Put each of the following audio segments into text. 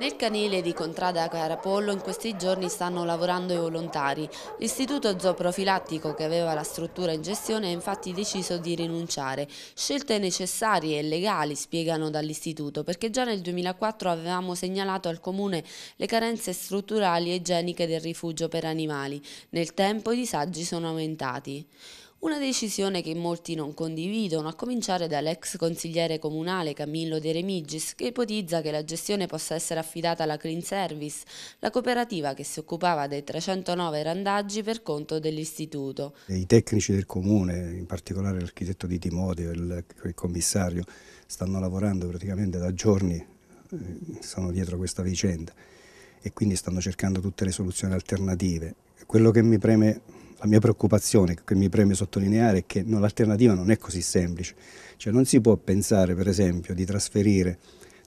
Nel canile di Contrada Carapollo in questi giorni stanno lavorando i volontari. L'istituto zooprofilattico che aveva la struttura in gestione ha infatti deciso di rinunciare. Scelte necessarie e legali, spiegano dall'istituto, perché già nel 2004 avevamo segnalato al comune le carenze strutturali e igieniche del rifugio per animali. Nel tempo i disagi sono aumentati. Una decisione che molti non condividono, a cominciare dall'ex consigliere comunale Camillo De Remigis, che ipotizza che la gestione possa essere affidata alla Clean Service, la cooperativa che si occupava dei 309 randaggi per conto dell'istituto. I tecnici del comune, in particolare l'architetto di Timoteo, il, il commissario, stanno lavorando praticamente da giorni, eh, sono dietro questa vicenda e quindi stanno cercando tutte le soluzioni alternative. Quello che mi preme la mia preoccupazione che mi preme sottolineare è che l'alternativa non è così semplice, cioè non si può pensare per esempio di trasferire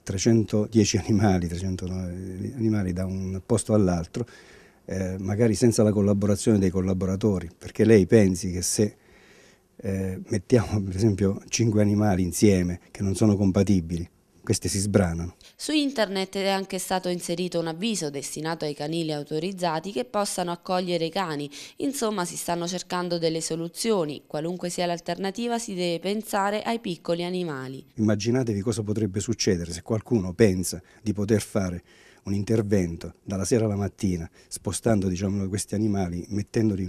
310 animali, 309 animali da un posto all'altro, eh, magari senza la collaborazione dei collaboratori, perché lei pensi che se eh, mettiamo per esempio 5 animali insieme che non sono compatibili, queste si sbranano. Su internet è anche stato inserito un avviso destinato ai canili autorizzati che possano accogliere i cani. Insomma, si stanno cercando delle soluzioni. Qualunque sia l'alternativa, si deve pensare ai piccoli animali. Immaginatevi cosa potrebbe succedere se qualcuno pensa di poter fare un intervento dalla sera alla mattina, spostando diciamo, questi animali, mettendoli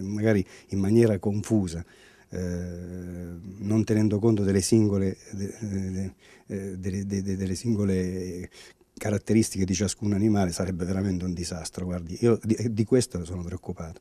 magari in maniera confusa eh, non tenendo conto delle singole, de, eh, de, de, delle singole caratteristiche di ciascun animale sarebbe veramente un disastro. Guardi, io di, di questo sono preoccupato.